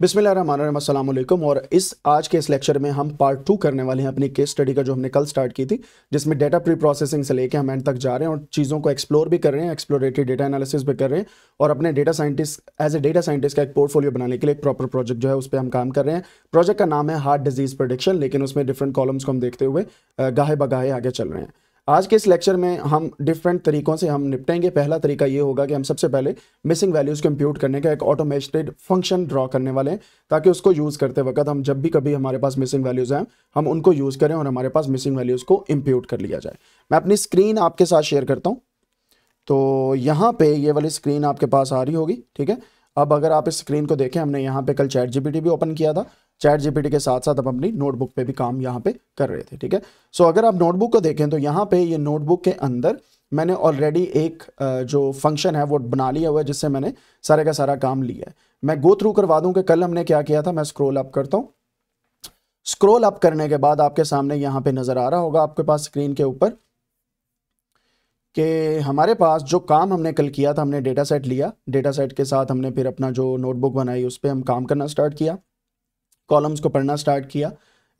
बिस्मिल और इस आज के इस लेक्चर में हम पार्ट टू करने वाले हैं अपनी केस स्टडी का जो हमने कल स्टार्ट की थी जिसमें डेटा प्री प्रोसेसिंग से लेकर हम एंड तक जा रहे हैं और चीज़ों को एक्सप्लोर भी कर रहे हैं एक्सप्लोरेटरी डेटा एनालिसिस भी कर रहे हैं और अपने data scientist as a data scientist का एक पोर्टफोलियो बनाने के लिए एक प्रॉपर प्रोजेक्ट जो है उस पर हम काम कर रहे हैं प्रोजेक्ट का नाम है हार्ट डिजीज़ प्रोडिक्शन लेकिन उसमें डिफरेंट कॉलम्स को हम देखते हुए गाहे बगाहे आगे चल रहे हैं आज के इस लेक्चर में हम डिफरेंट तरीक़ों से हम निपटेंगे पहला तरीका ये होगा कि हम सबसे पहले मिसिंग वैल्यूज़ कंप्यूट करने का एक ऑटोमेटेड फंक्शन ड्रॉ करने वाले हैं ताकि उसको यूज़ करते वक्त हम जब भी कभी हमारे पास मिसिंग वैल्यूज़ हैं हम उनको यूज़ करें और हमारे पास मिसिंग वैल्यूज़ को इम्प्यूट कर लिया जाए मैं अपनी स्क्रीन आपके साथ शेयर करता हूँ तो यहाँ पे ये वाली स्क्रीन आपके पास आ रही होगी ठीक है अब अगर आप इस स्क्रीन को देखें हमने यहाँ पे कल चैट जीपीटी भी ओपन किया था चैट जीपीटी के साथ साथ हम अपनी नोटबुक पे भी काम यहाँ पे कर रहे थे ठीक है सो अगर आप नोटबुक को देखें तो यहाँ पे ये नोटबुक के अंदर मैंने ऑलरेडी एक जो फंक्शन है वो बना लिया हुआ है जिससे मैंने सारे का सारा काम लिया है मैं गो थ्रू करवा दूँ कि कल हमने क्या किया था मैं स्क्रोल अप करता हूँ स्क्रोल अप करने के बाद आपके सामने यहाँ पे नज़र आ रहा होगा आपके पास स्क्रीन के ऊपर कि हमारे पास जो काम हमने कल किया था हमने डेटा सेट लिया डेटा सेट के साथ हमने फिर अपना जो नोटबुक बनाई उस पर हम काम करना स्टार्ट किया कॉलम्स को पढ़ना स्टार्ट किया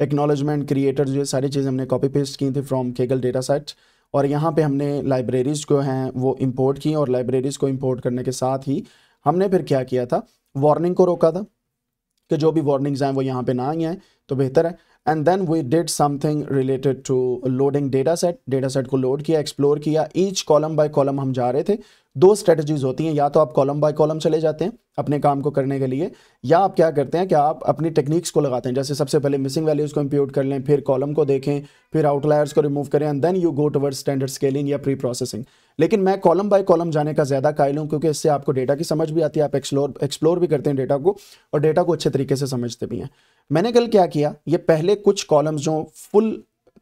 एक्नोलॉजमेंट क्रिएटर ये सारी चीज़ें हमने कॉपी पेस्ट की थी फ्रॉम केगल डेटा सेट और यहाँ पे हमने लाइब्रेरीज़ को हैं वो इम्पोर्ट की और लाइब्रेरीज़ को इम्पोर्ट करने के साथ ही हमने फिर क्या किया था वार्निंग को रोका था कि जो भी वार्निंग्स हैं वो यहाँ पे ना आई हैं तो बेहतर है and then we did something related to loading data set data set को लोड किया एक्सप्लोर किया ईच कॉलम बाय कॉलम हम जा रहे थे दो स्ट्रेटजीज होती हैं या तो आप कॉलम बाय कॉलम चले जाते हैं अपने काम को करने के लिए या आप क्या करते हैं कि आप अपनी टेक्निक्स को लगाते हैं जैसे सबसे पहले मिसिंग वैल्यूज़ को इम्प्यूट कर लें फिर कॉलम को देखें फिर आउटलायर्स को रिमूव करें and then you go toward standard scaling या प्री प्रोसेसिंग लेकिन मैं कॉलम बाय कॉलम जाने का ज़्यादा कायल हूँ क्योंकि इससे आपको डेटा की समझ भी आती है आप एक्सप्लोर एक्सप्लोर भी करते हैं डेटा को और डेटा को अच्छे तरीके से समझते भी हैं मैंने कल क्या किया ये पहले कुछ कॉलम्स जो फुल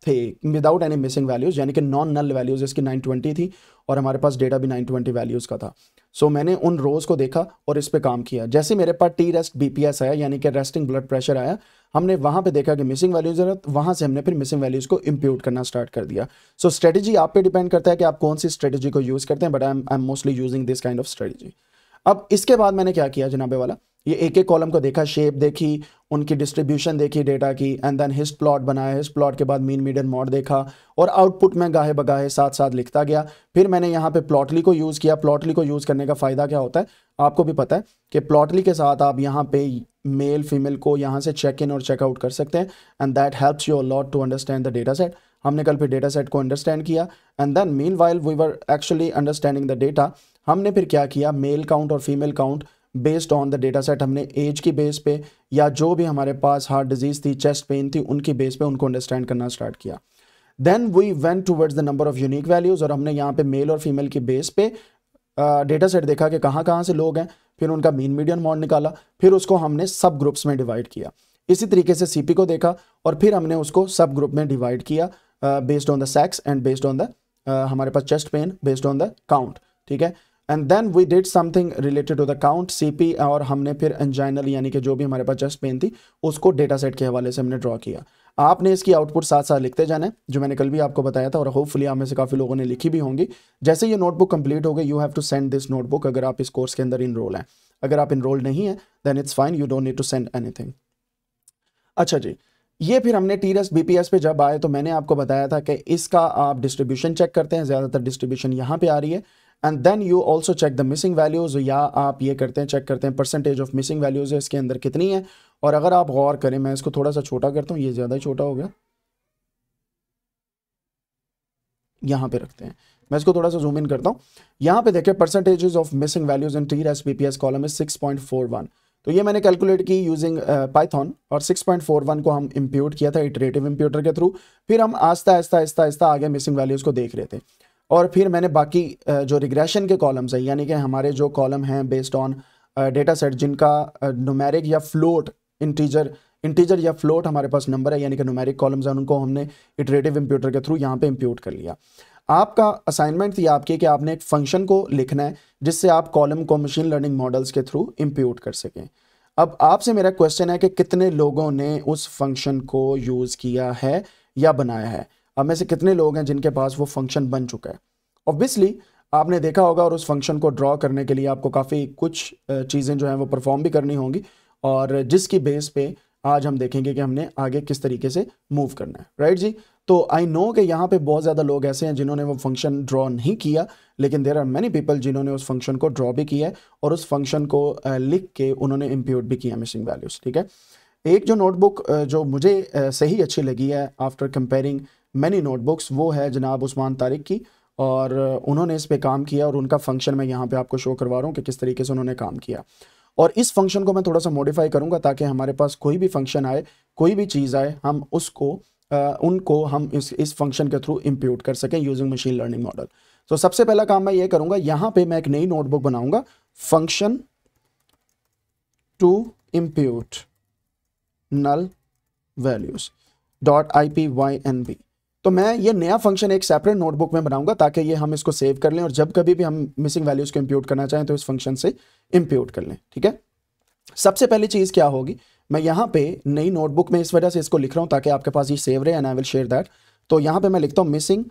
थे विदाउट एनी मिसिंग वैल्यूज़ यानी कि नॉन नल वैल्यूज़ इसकी 920 थी और हमारे पास डेटा भी 920 वैल्यूज़ का था सो so, मैंने उन रोज़ को देखा और इस पर काम किया जैसे मेरे पास टी रेस्ट बी आया यानी कि रेस्टिंग ब्लड प्रेशर आया हमने वहाँ पे देखा कि मिसिंग वैल्यूज़ है वहाँ से हमने फिर मिसिंग वैल्यूज़ को इम्प्यूट करना स्टार्ट कर दिया सो so, स्ट्रेटेजी आप पे डिपेंड करता है कि आप कौन सी स्ट्रेटेजी को यूज़ करते हैं but I am I am mostly using this kind of strategy अब इसके बाद मैंने क्या किया जनाबे वाला ये एक एक कॉलम को देखा शेप देखी उनकी डिस्ट्रीब्यूशन देखी डेटा की एंड देन हिस्ट प्लॉट बनाया हिस्ट प्लॉट के बाद मीन मीडियन मॉड देखा और आउटपुट में गाहे बगाहे साथ साथ लिखता गया फिर मैंने यहाँ पे प्लॉटली को यूज़ किया प्लॉटली को यूज़ करने का फ़ायदा क्या होता है आपको भी पता है कि प्लॉटली के साथ आप यहाँ पे मेल फीमेल को यहाँ से चेक इन और चेकआउट कर सकते हैं and that helps you lot to understand the data set हमने कल फिर डेटा सेट को अंडरस्टैंड किया and then meanwhile we were actually understanding the data हमने फिर क्या किया मेल काउंट और female count based on the data set हमने एज की बेस पे या जो भी हमारे पास हार्ट डिजीज़ थी चेस्ट पेन थी उनकी बेस पे उनको अंडरस्टैंड करना स्टार्ट किया then we went towards the number of unique values और हमने यहाँ पे मेल और फीमेल की बेस पे डेटा uh, सेट देखा कि कहाँ कहाँ से लोग हैं फिर उनका मीन मीडियम मॉड निकाला फिर उसको हमने सब ग्रुप्स में डिवाइड किया इसी तरीके से सीपी को देखा और फिर हमने उसको सब ग्रुप में डिवाइड किया based on the sex and based on the हमारे पास chest pain based on the count ठीक है and then we did something related to the count CP और हमने फिर एंजाइनल यानी कि जो भी हमारे पास चेस्ट पेन थी उसको डेटा सेट के हवाले से हमने ड्रॉ किया आपने इसकी आउटपुट साथ साथ लिखते जाना है जो मैंने कल भी आपको बताया था और होपफुली आप में से काफ़ी लोगों ने लिखी भी होंगी जैसे ये नोटबुक कंप्लीट हो गई you have to send this notebook अगर आप इस कोर्स के अंदर इनरोल हैं अगर आप इनरोल नहीं है then it's fine you don't need to send any अच्छा जी ये फिर हमने टी रस बी पे जब आए तो मैंने आपको बताया था कि इसका आप डिस्ट्रीब्यूशन चेक करते हैं ज़्यादातर डिस्ट्रीब्यूशन यहाँ पे आ रही है and then you also check the missing values या आप ये करते हैं चेक करते हैं परसेंटेज ऑफ मिसिंग वैल्यूज़ है इसके अंदर कितनी है और अगर आप गौर करें मैं इसको थोड़ा सा छोटा करता हूँ ये ज़्यादा ही छोटा हो गया यहाँ पे रखते हैं मैं इसको थोड़ा सा जूम इन करता हूँ यहाँ पे देखिए percentage of missing values in T S B P S column six point four one तो ये मैंने कैलकुलेट की यूजिंग पाइथन uh, और 6.41 को हम इम्प्यूट किया था इटरेटिव इम्प्यूटर के थ्रू फिर हम आस्ता आस्ता आस्ता आस्ता आगे मिसिंग वैल्यूज़ को देख रहे थे और फिर मैंने बाकी जो रिग्रेशन के कॉलम्स हैं यानी कि हमारे जो कॉलम हैं बेस्ड ऑन डेटा सेट जिनका नुमेरिक या फ्लोट इंटीजर इंटीजर या फ्लोट हमारे पास नंबर है यानी कि नुमेरिक कॉलम्स हैं उनको हमने इटरेटिव इंप्यूटर के थ्रू यहाँ पे इंप्यूट कर लिया आपका असाइनमेंट थी आपकी कि आपने एक फंक्शन को लिखना है जिससे आप कॉलम को मशीन लर्निंग मॉडल्स के थ्रू इंप्यूट कर सकें अब आपसे मेरा क्वेश्चन है कि कितने लोगों ने उस फंक्शन को यूज़ किया है या बनाया है हम में से कितने लोग हैं जिनके पास वो फंक्शन बन चुका है ऑब्वियसली आपने देखा होगा और उस फंक्शन को ड्रॉ करने के लिए आपको काफ़ी कुछ चीज़ें जो हैं वो परफॉर्म भी करनी होंगी और जिसकी बेस पे आज हम देखेंगे कि हमने आगे किस तरीके से मूव करना है राइट जी तो आई नो कि यहाँ पे बहुत ज़्यादा लोग ऐसे हैं जिन्होंने वो फंक्शन ड्रॉ नहीं किया लेकिन देर आर मैनी पीपल जिन्होंने उस फंक्शन को ड्रॉ भी किया है और उस फंक्शन को लिख के उन्होंने इम्प्यूट भी किया मिसिंग वैल्यूज़ ठीक है एक जो नोटबुक जो मुझे सही अच्छी लगी है आफ्टर कंपेयरिंग मैनी नोटबुक्स वो है जनाब उस्मान तारिक की और उन्होंने इस पर काम किया और उनका फंक्शन मैं यहाँ पे आपको शो करवा रहा हूँ कि किस तरीके से उन्होंने काम किया और इस फंक्शन को मैं थोड़ा सा मॉडिफाई करूँगा ताकि हमारे पास कोई भी फंक्शन आए कोई भी चीज़ आए हम उसको आ, उनको हम इस इस फंक्शन के थ्रू इम्प्यूट कर सकें यूजिंग मशीन लर्निंग मॉडल तो सबसे पहला काम मैं ये करूंगा यहाँ पर मैं एक नई नोटबुक बनाऊंगा function to impute null values dot I P Y N B तो मैं ये नया फंक्शन एक सेपरेट नोटबुक में बनाऊंगा ताकि ये हम इसको सेव कर लें और जब कभी भी हम मिसिंग वैल्यूज को इम्प्यूट करना चाहें तो इस फंक्शन से इम्प्यूट कर लें ठीक है सबसे पहली चीज़ क्या होगी मैं यहाँ पे नई नोटबुक में इस वजह से इसको लिख रहा हूँ ताकि आपके पास ये सेव रहे and I will share that तो यहाँ पे मैं लिखता हूँ missing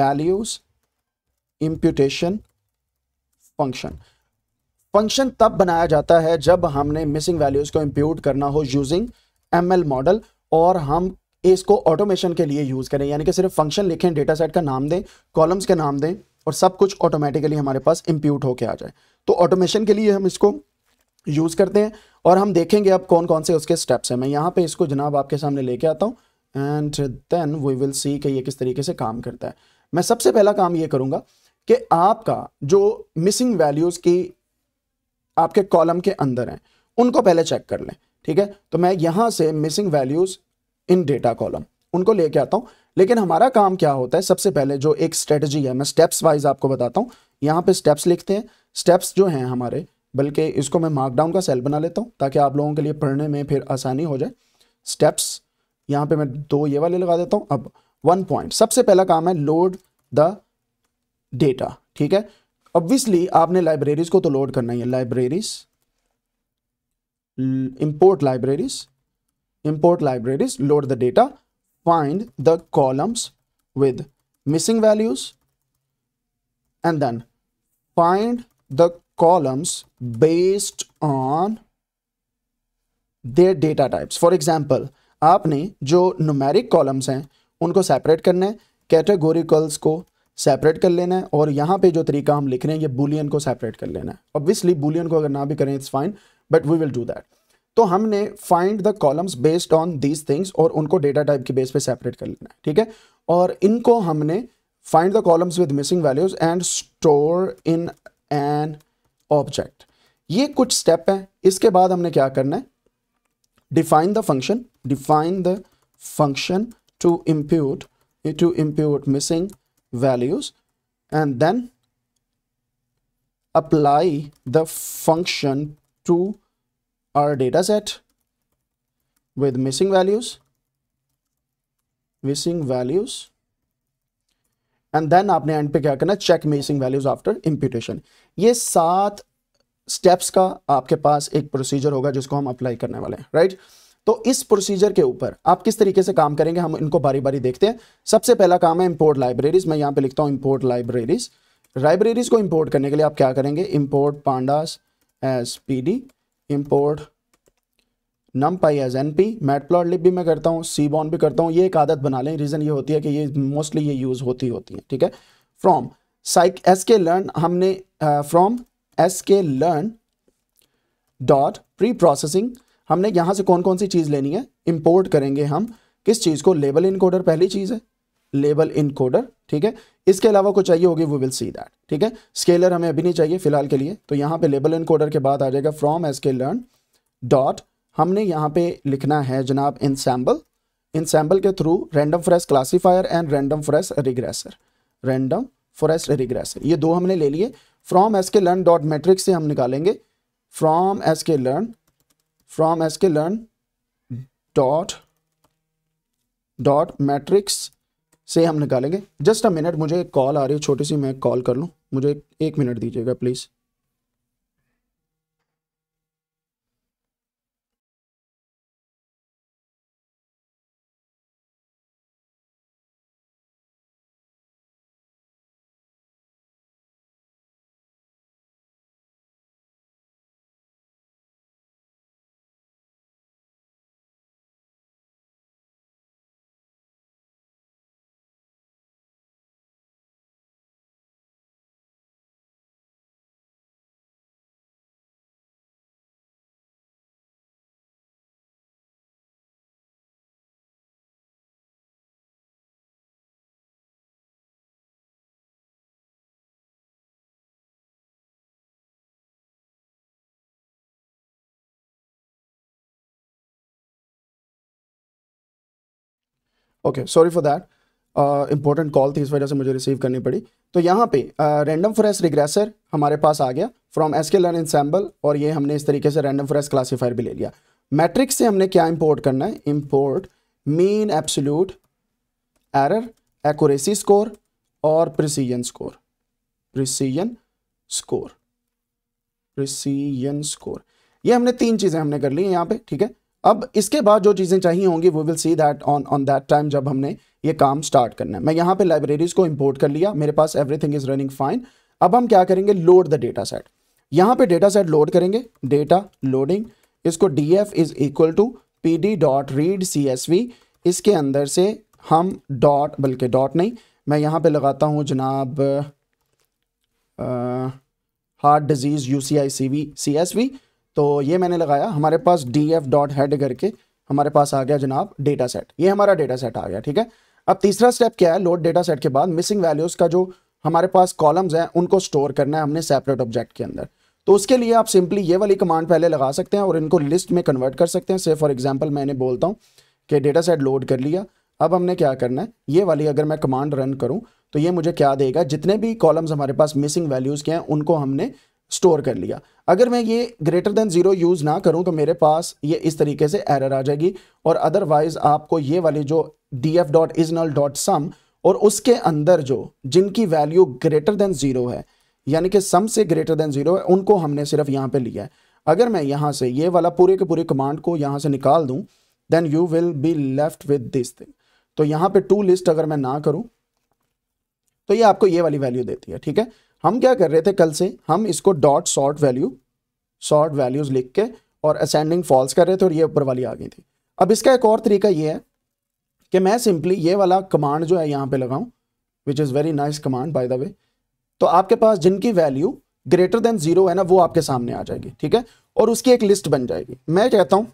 values imputation function function तब बनाया जाता है जब हमने मिसिंग वैल्यूज को इम्प्यूट करना हो यूजिंग एम मॉडल और हम इसको ऑटोमेशन के लिए यूज़ करें यानी कि सिर्फ फंक्शन लिखें डेटा सेट का नाम दें कॉलम्स के नाम दें और सब कुछ ऑटोमेटिकली हमारे पास इंप्यूट होकर आ जाए तो ऑटोमेशन के लिए हम इसको यूज़ करते हैं और हम देखेंगे अब कौन कौन से उसके स्टेप्स हैं मैं यहाँ पे इसको जनाब आपके सामने लेके आता हूँ and then we will see कि ये किस तरीके से काम करता है मैं सबसे पहला काम ये करूँगा कि आपका जो मिसिंग वैल्यूज़ की आपके कॉलम के अंदर हैं उनको पहले चेक कर लें ठीक है तो मैं यहाँ से missing values in data column उनको लेके आता हूँ लेकिन हमारा काम क्या होता है सबसे पहले जो एक स्ट्रेटजी है मैं स्टेप्स वाइज आपको बताता हूँ यहाँ पे स्टेप्स लिखते हैं स्टेप्स जो हैं हमारे बल्कि इसको मैं मार्कडाउन का सेल बना लेता हूँ ताकि आप लोगों के लिए पढ़ने में फिर आसानी हो जाए स्टेप्स यहाँ पे मैं दो ये वाले लगा देता हूँ अब वन पॉइंट सबसे पहला काम है लोड द डेटा ठीक है ऑब्वियसली आपने लाइब्रेरीज को तो लोड करना ही है libraries import libraries import libraries, load the data, find the columns with missing values, and then find the columns based on their data types. For example, आपने जो numeric columns हैं उनको separate करना है कैटेगोरिकल्स को सेपरेट कर लेना है और यहाँ पे जो तरीका हम लिख रहे हैं ये बुलियन को सेपरेट कर लेना है ऑब्वियसली बुलियन को अगर ना भी करें it's fine but we will do that तो हमने find the columns based on these things और उनको डेटा टाइप के बेस पे सेपरेट कर लेना है ठीक है और इनको हमने find the columns with missing values and store in an object ये कुछ स्टेप है इसके बाद हमने क्या करना है define the function define the function to impute to impute missing values and then apply the function to our data set with missing values missing values and then आपने एंड पे क्या करना check missing values after imputation ये सात steps का आपके पास एक procedure होगा जिसको हम अप्लाई करने वाले हैं राइट right? तो इस प्रोसीजर के ऊपर आप किस तरीके से काम करेंगे हम इनको बारी बारी देखते हैं सबसे पहला काम है इंपोर्ट लाइब्रेरीज मैं यहां पे लिखता हूं इंपोर्ट लाइब्रेरीज लाइब्रेरीज को इंपोर्ट करने के लिए आप क्या करेंगे import pandas as P D import numpy as N P लिप भी मैं करता हूँ सी बॉन भी करता हूँ ये एक आदत बना लें रीज़न ये होती है कि ये मोस्टली ये यूज़ होती होती है ठीक है from sci S K learn हमने from S K learn dot preprocessing हमने यहाँ से कौन कौन सी चीज़ लेनी है इम्पोर्ट करेंगे हम किस चीज़ को लेबल इनकोडर पहली चीज़ है लेबल इनकोडर ठीक है इसके अलावा कुछ चाहिए होगी वो विल सी दैट ठीक है स्केलर हमें अभी नहीं चाहिए फिलहाल के लिए तो यहाँ पे लेबल इनकोडर के बाद आ जाएगा from S K learn dot हमने यहाँ पे लिखना है जनाब इन सैम्बल इन सैम्बल के through random forest classifier and random forest regressor random forest regressor ये दो हमने ले लिए from S K learn dot metric से हम निकालेंगे from S K learn from S K learn dot dot metrics से हम निकालेंगे जस्ट अ मिनट मुझे एक कॉल आ रही है छोटी सी मैं कॉल कर लूँ मुझे एक मिनट दीजिएगा please okay sorry for that important call थी इस वजह से मुझे रिसीव करनी पड़ी तो यहाँ पे रैंडम फ्रेस रिग्रेसर हमारे पास आ गया from S K learn ensemble और ये हमने इस तरीके से रैंडम फ्रेस क्लासीफायर भी ले लिया मैट्रिक्स से हमने क्या इंपोर्ट करना है import mean absolute error accuracy score और precision score precision score precision score ये हमने तीन चीज़ें हमने कर ली हैं यहाँ पे ठीक है अब इसके बाद जो चीज़ें चाहिए होंगी वो will see that on on that time जब हमने ये काम स्टार्ट करना है मैं यहाँ पे लाइब्रेरीज को इंपोर्ट कर लिया मेरे पास एवरीथिंग इज़ रनिंग फाइन अब हम क्या करेंगे लोड द डेटा सेट यहाँ पे डेटा सेट लोड करेंगे डेटा लोडिंग इसको D F is equal to P D dot read C S V इसके अंदर से हम डॉट बल्कि डॉट नहीं मैं यहाँ पे लगाता हूँ जनाब heart disease U C I C V C S V तो ये मैंने लगाया हमारे पास डी एफ डॉट हेड करके हमारे पास आ गया जनाब डेटा सेट ये हमारा डेटा सेट आ गया ठीक है अब तीसरा स्टेप क्या है लोड डेटा सेट के बाद मिसिंग वैल्यूज़ का जो हमारे पास कॉलम्स हैं उनको स्टोर करना है हमने सेपरेट ऑब्जेक्ट के अंदर तो उसके लिए आप सिंपली ये वाली कमांड पहले लगा सकते हैं और इनको लिस्ट में कन्वर्ट कर सकते हैं से फॉर एग्जाम्पल मैंने बोलता हूँ कि डेटा सेट लोड कर लिया अब हमने क्या करना है ये वाली अगर मैं कमांड रन करूँ तो ये मुझे क्या देगा जितने भी कॉलम्स हमारे पास मिसिंग वैल्यूज़ के हैं उनको हमने स्टोर कर लिया अगर मैं ये ग्रेटर देन ज़ीरो यूज़ ना करूँ तो मेरे पास ये इस तरीके से एरर आ जाएगी और अदरवाइज़ आपको ये वाली जो D F dot is null dot sum और उसके अंदर जो जिनकी वैल्यू ग्रेटर देन ज़ीरो है यानी कि सम से ग्रेटर देन ज़ीरो है उनको हमने सिर्फ यहाँ पे लिया है अगर मैं यहाँ से ये वाला पूरे के पूरे कमांड को यहाँ से निकाल दूँ then you will be left with this thing तो यहाँ पे टू लिस्ट अगर मैं ना करूँ तो ये आपको ये वाली वैल्यू देती है ठीक है हम क्या कर रहे थे कल से हम इसको dot sort value sort values लिख के और असेंडिंग फॉल्स कर रहे थे और ये ऊपर वाली आ गई थी अब इसका एक और तरीका ये है कि मैं सिंपली ये वाला कमांड जो है यहाँ पे लगाऊँ which is very nice command by the way तो आपके पास जिनकी वैल्यू ग्रेटर देन जीरो है ना वो आपके सामने आ जाएगी ठीक है और उसकी एक लिस्ट बन जाएगी मैं कहता हूँ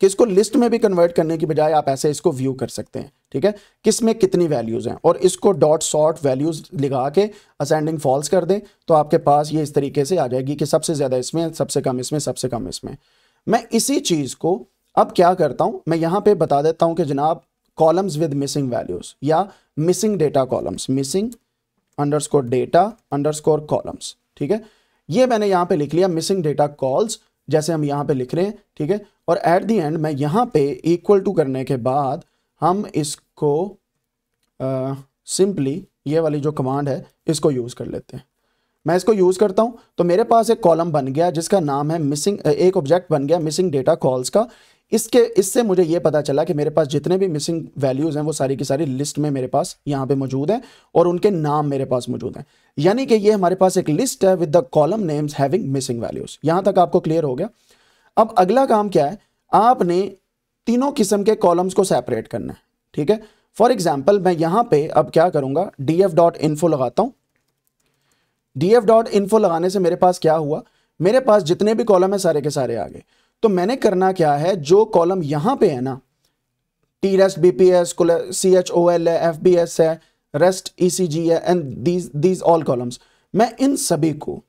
कि इसको लिस्ट में भी कन्वर्ट करने की बजाय आप ऐसे इसको व्यू कर सकते हैं ठीक है किस में कितनी वैल्यूज़ हैं और इसको डॉट सॉर्ट वैल्यूज़ लिखा के असेंडिंग फॉल्स कर दें तो आपके पास ये इस तरीके से आ जाएगी कि सबसे ज़्यादा इसमें सबसे कम इसमें सबसे कम इसमें मैं इसी चीज़ को अब क्या करता हूँ मैं यहां पर बता देता हूँ कि जनाब कॉलम्स विद मिसिंग वैल्यूज़ या missing data columns missing score data score columns ठीक है ये मैंने यहाँ पे लिख लिया मिसिंग डेटा कॉल्स जैसे हम यहाँ पे लिख रहे हैं ठीक है और एट दी एंड मैं यहाँ पे इक्वल टू करने के बाद हम इसको सिंपली ये वाली जो कमांड है इसको यूज़ कर लेते हैं मैं इसको यूज़ करता हूँ तो मेरे पास एक कॉलम बन गया जिसका नाम है मिसिंग एक ऑब्जेक्ट बन गया मिसिंग डेटा कॉल्स का इसके इससे मुझे ये पता चला कि मेरे पास जितने भी मिसिंग वैल्यूज़ हैं वो सारी की सारी लिस्ट में मेरे पास यहाँ पे मौजूद हैं और उनके नाम मेरे पास मौजूद हैं यानी कि ये हमारे पास एक लिस्ट है with the column names having missing values यहाँ तक आपको क्लियर हो गया अब अगला काम क्या है आपने तीनों किस्म के कॉलम्स को सेपरेट करना है ठीक है फॉर एग्जाम्पल मैं यहां पे अब क्या करूंगा डी एफ डॉट इन्फो लगाता हूं डी एफ डॉट इन्फो लगाने से मेरे पास क्या हुआ मेरे पास जितने भी कॉलम है सारे के सारे आ गए तो मैंने करना क्या है जो कॉलम यहां पे है ना T rest B P S C H O L है एफ बी एस है रेस्ट ई सी जी है एंड दीज ऑल कॉलम्स मैं इन सभी को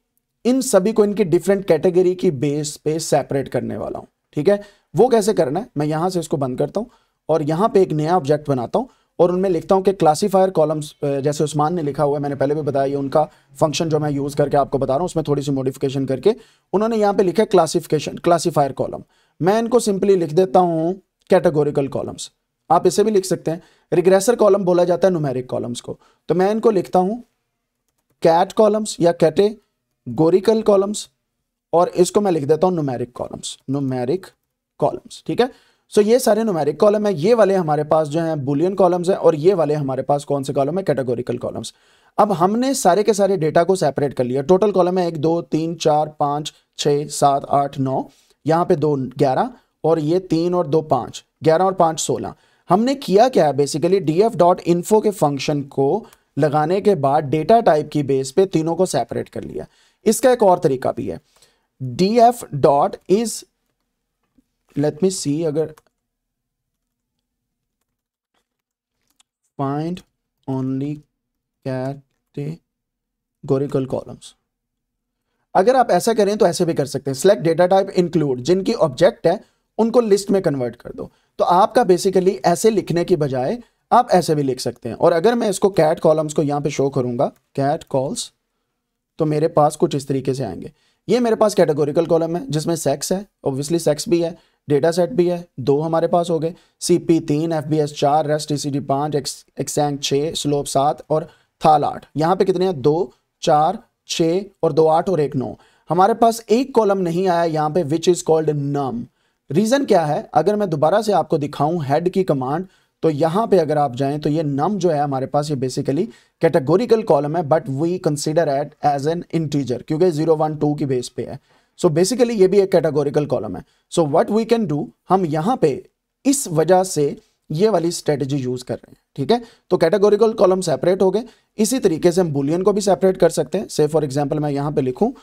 इन सभी को इनकी डिफरेंट कैटेगरी की बेस पे सेपरेट करने वाला हूं ठीक है वो कैसे करना है मैं यहां से इसको बंद करता हूं और यहां पे एक नया ऑब्जेक्ट बनाता हूं और उनमें लिखता हूं कि क्लासीफायर कॉलम्स जैसे उस्मान ने लिखा हुआ है मैंने पहले भी बताया ये उनका फंक्शन जो मैं यूज़ करके आपको बता रहा हूं उसमें थोड़ी सी मॉडिफिकेशन करके उन्होंने यहां पे लिखा है क्लासिफिकेशन क्लासीफायर कॉलम मैं इनको सिंपली लिख देता हूं कैटेगोरिकल कॉलम्स आप इसे भी लिख सकते हैं रिग्रेसर कॉलम बोला जाता है नुमेरिक कॉलम्स को तो मैं इनको लिखता हूं कैट कॉलम्स या कैटे गोरिकल कॉलम्स और इसको मैं लिख देता हूं नुमेरिक कॉलम्स नुमेरिक कॉलम्स ठीक है सो so, ये सारे नुमेरिक कॉलम है ये वाले हमारे पास जो है बुलियन कॉलम्स हैं और ये वाले हमारे पास कौन से कॉलम है कैटेगोरिकल कॉलम्स अब हमने सारे के सारे डेटा को सेपरेट कर लिया टोटल कॉलम है एक दो तीन चार पाँच छः सात आठ नौ यहां पे दो ग्यारह और ये तीन और दो पांच ग्यारह और पांच सोलह हमने किया क्या है basically D F dot info के फंक्शन को लगाने के बाद डेटा टाइप की बेस पे तीनों को सेपरेट कर लिया इसका एक और तरीका भी है D F dot is let me see अगर फाइंड ओनली कैटेगोरिकल कॉलम्स अगर आप ऐसा करें तो ऐसे भी कर सकते हैं सिलेक्ट डेटा टाइप इंक्लूड जिनकी ऑब्जेक्ट है उनको लिस्ट में कन्वर्ट कर दो तो आपका बेसिकली ऐसे लिखने की बजाय आप ऐसे भी लिख सकते हैं और अगर मैं इसको कैट कॉलम्स को यहां पे शो करूंगा कैट कॉल्स तो मेरे पास कुछ इस तरीके से आएंगे ये मेरे पास कैटेगोरिकल कॉलम है जिसमें सेक्स है ऑब्वियसली सेक्स भी है डेटा सेट भी है दो हमारे पास हो गए सी पी तीन एफ बी एस चार रेस्ट ई सी डी पाँच एक्स एक्सैंग छः स्लोप सात और थाल आठ यहाँ पे कितने हैं दो चार छः और दो आठ और एक नौ हमारे पास एक कॉलम नहीं आया यहाँ पे which is called num reason क्या है अगर मैं दोबारा से आपको दिखाऊं हेड की कमांड तो यहां पे अगर आप जाएं तो ये नम जो है हमारे पास ये बेसिकली कैटेगोरिकल कॉलम है but we consider it as an integer क्योंकि जीरो वन टू की बेस पे है सो so बेसिकली ये भी एक कैटेगोरिकल कॉलम है so what we can do हम यहां पे इस वजह से ये वाली स्ट्रेटेजी यूज कर रहे हैं ठीक है तो कैटेगोरिकल कॉलम सेपरेट हो गए इसी तरीके से हम बुलियन को भी सेपरेट कर सकते हैं से फॉर एग्जाम्पल मैं यहां पे लिखू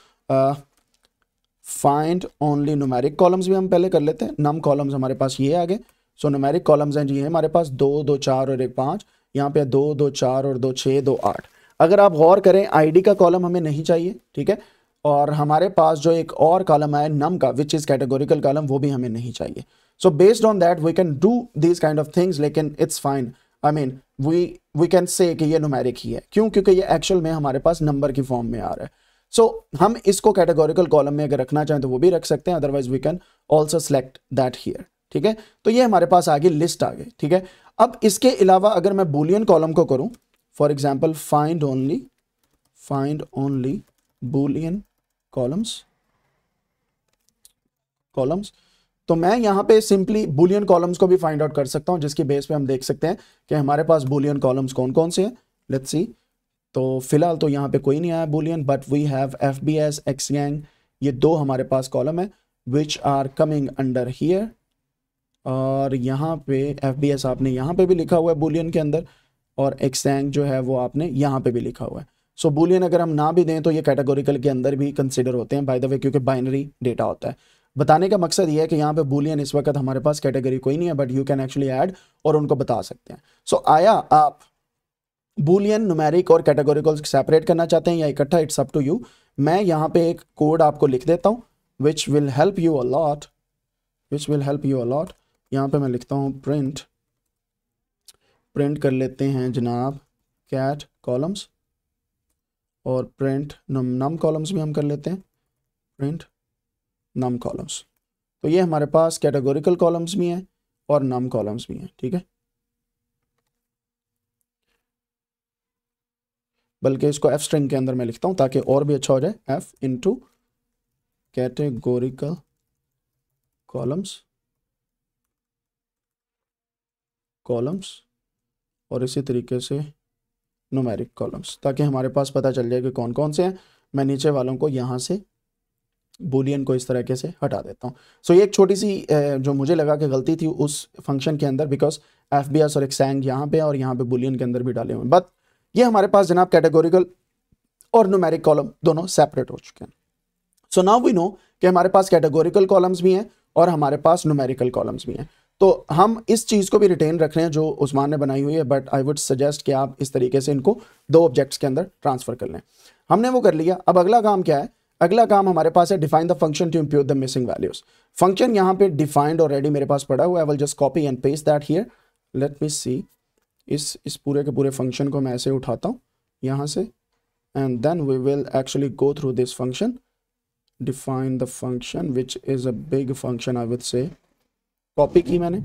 फाइंड ओनली नुमेरिक कॉलम्स भी हम पहले कर लेते हैं नम कॉलम्स हमारे पास ये आ गए सो नोमेरिक कॉलम्स हैं जी हैं हमारे पास दो दो चार और एक पाँच यहाँ पे दो दो चार और दो छः दो आठ अगर आप गौर करें आईडी का कॉलम हमें नहीं चाहिए ठीक है और हमारे पास जो एक और कॉलम है नम का विच इज़ कैटेगोरिकल कॉलम वो भी हमें नहीं चाहिए so based on that we can do this kind of things लेकिन it's fine I mean we we can say कि ये नुमेरिक ही है क्यों क्योंकि ये एक्चुअल में हमारे पास नंबर की फॉर्म में आ रहा है सो so, हम इसको कैटेगोरिकल कॉलम में अगर रखना चाहें तो वो भी रख सकते हैं otherwise we can also select that here ठीक है तो ये हमारे पास आ गई लिस्ट आ गई ठीक है अब इसके अलावा अगर मैं बुलियन कॉलम को करूं for example find only find only boolean columns columns तो मैं यहां पे सिंपली बुलियन कॉलम्स को भी फाइंड आउट कर सकता हूं जिसकी बेस पे हम देख सकते हैं कि हमारे पास बुलियन कॉलम्स कौन कौन से हैं लेट्स सी तो फिलहाल तो यहां पे कोई नहीं आया boolean but we have F B S exang ये दो हमारे पास कॉलम है which are coming under here और यहाँ पे एफ बी एस आपने यहाँ पे भी लिखा हुआ है बुलियन के अंदर और एक्सैंग जो है वो आपने यहाँ पे भी लिखा हुआ है सो so, बुलियन अगर हम ना भी दें तो ये कैटेगोरिकल के अंदर भी कंसिडर होते हैं बाय द वे क्योंकि बाइनरी डेटा होता है बताने का मकसद ये है कि यहाँ पे बुलियन इस वक्त हमारे पास कैटेगरी कोई नहीं है but you can actually add और उनको बता सकते हैं सो so, आया आप बुलियन नुमेरिक और कैटेगोरिकल सेपरेट करना चाहते हैं या इकट्ठा इट्स अप टू यू मैं यहाँ पे एक कोड आपको लिख देता हूँ which will help you a lot which will help you a lot यहाँ पे मैं लिखता हूँ प्रिंट प्रिंट कर लेते हैं जनाब कैट कॉलम्स और प्रिंट नम नम कॉलम्स भी हम कर लेते हैं प्रिंट नम कॉलम्स तो ये हमारे पास कैटेगोरिकल कॉलम्स भी हैं और नम कॉलम्स भी हैं ठीक है बल्कि इसको एफ स्ट्रिंग के अंदर मैं लिखता हूँ ताकि और भी अच्छा हो जाए F into categorical columns columns और इसी तरीके से नोमेरिक कॉलम्स ताकि हमारे पास पता चल जाए कि कौन कौन से हैं मैं नीचे वालों को यहाँ से बोलियन को इस तरीके से हटा देता हूँ सो so, ये एक छोटी सी जो मुझे लगा कि गलती थी उस फंक्शन के अंदर बिकॉज एफ बी एस और एक सैंग यहाँ पे और यहाँ पे बुलियन के अंदर भी डाले हुए बट ये हमारे पास जनाब कैटेगोरिकल और नोमेरिक कॉलम दोनों सेपरेट हो चुके हैं सो नाउ वी नो कि हमारे पास कैटेगोरिकल कॉलम्स भी हैं और हमारे पास नोमेरिकल कॉलम्स भी हैं तो हम इस चीज़ को भी रिटेन रख रहे हैं जो उस्मान ने बनाई हुई है बट आई वुड सजेस्ट कि आप इस तरीके से इनको दो ऑब्जेक्ट्स के अंदर ट्रांसफ़र कर लें हमने वो कर लिया अब अगला काम क्या है अगला काम हमारे पास है define the function to impute the missing values function यहाँ पे डिफाइंड ऑलरेडी मेरे पास पड़ा हुआ है will just copy and paste that here let me see इस इस पूरे के पूरे फंक्शन को मैं ऐसे उठाता हूँ यहाँ से and then we will actually go through this function define the function which is a big function I with say copy की मैंने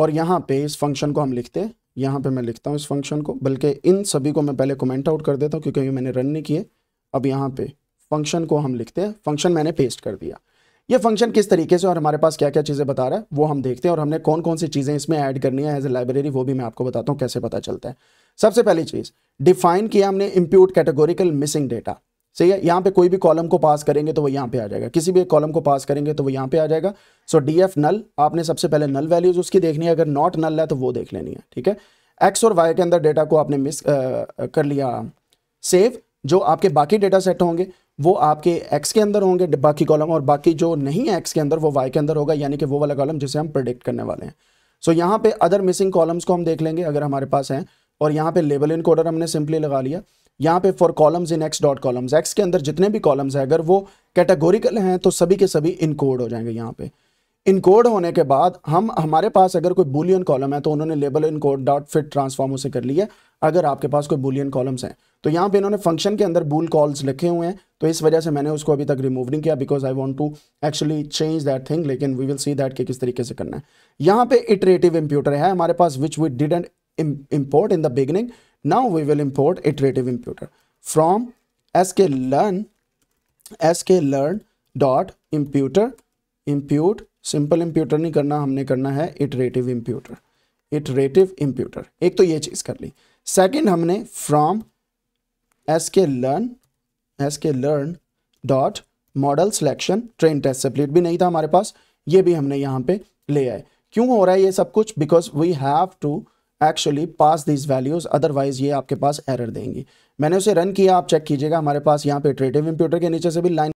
और यहाँ पे इस फंक्शन को हम लिखते हैं यहां पे मैं लिखता हूँ इस फंक्शन को बल्कि इन सभी को मैं पहले कमेंट आउट कर देता हूँ क्योंकि मैंने रन नहीं किए अब यहाँ पे फंक्शन को हम लिखते हैं फंक्शन मैंने पेस्ट कर दिया ये फंक्शन किस तरीके से और हमारे पास क्या क्या चीज़ें बता रहा है वो हम देखते हैं और हमने कौन कौन सी चीज़ें इसमें ऐड करनी है एज ए लाइब्रेरी वो भी मैं आपको बताता हूँ कैसे पता चलता है सबसे पहली चीज़ डिफाइन किया हमने इम्प्यूट कैटेगोरिकल मिसिंग डेटा सही है यहाँ पे कोई भी कॉलम को पास करेंगे तो वो यहाँ पे आ जाएगा किसी भी एक कॉलम को पास करेंगे तो वो यहाँ पे आ जाएगा सो डी एफ नल आपने सबसे पहले नल वैल्यूज उसकी देखनी है अगर नॉट नल है तो वो देख लेनी है ठीक है एक्स और वाई के अंदर डेटा को आपने मिस आ, कर लिया सेव जो आपके बाकी डेटा सेट होंगे वो आपके एक्स के अंदर होंगे बाकी कॉलम और बाकी जो नहीं है एक्स के अंदर वो वाई के अंदर होगा यानी कि वो वाला कॉलम जिसे हम प्रोडिक्ट करने वाले हैं सो so, यहाँ पे अदर मिसिंग कॉलम्स को हम देख लेंगे अगर हमारे पास हैं और यहाँ पे लेबल इनकोडर हमने सिंपली लगा लिया यहाँ पे for columns in X dot columns X के अंदर जितने भी कॉलम्स हैं अगर वो कैटेगोरिकल हैं तो सभी के सभी इनकोड हो जाएंगे यहाँ पे इनकोड होने के बाद हम हमारे पास अगर कोई बुलियन कॉलम है तो उन्होंने label encode dot fit transform उसे कर लिया अगर आपके पास कोई बुलियन कॉलम्स हैं तो यहाँ पे इन्होंने फंक्शन के अंदर बुल कॉल्स लिखे हुए हैं तो इस वजह से मैंने उसको अभी तक रिमूव नहीं किया because I want to actually change that thing लेकिन वी विल सी दैट कि किस तरीके से करना है यहाँ पे इटरेटिव इंप्यूटर है हमारे पास which we didn't import in the beginning Now we will import iterative imputer from sklearn sklearn dot imputer impute simple imputer नहीं करना हमने करना है इटरेटिव इंप्यूटर इटरेटिव इंप्यूटर एक तो ये चीज़ कर ली सेकंड हमने from S K learn S K learn dot model selection train test split भी नहीं था हमारे पास ये भी हमने यहाँ पे ले आए क्यों हो रहा है ये सब कुछ because we have to actually pass these values otherwise ये आपके पास एरर देंगी मैंने उसे रन किया आप चेक कीजिएगा हमारे पास यहाँ पे ट्रेटिव इम्प्यूटर के नीचे से भी लाइन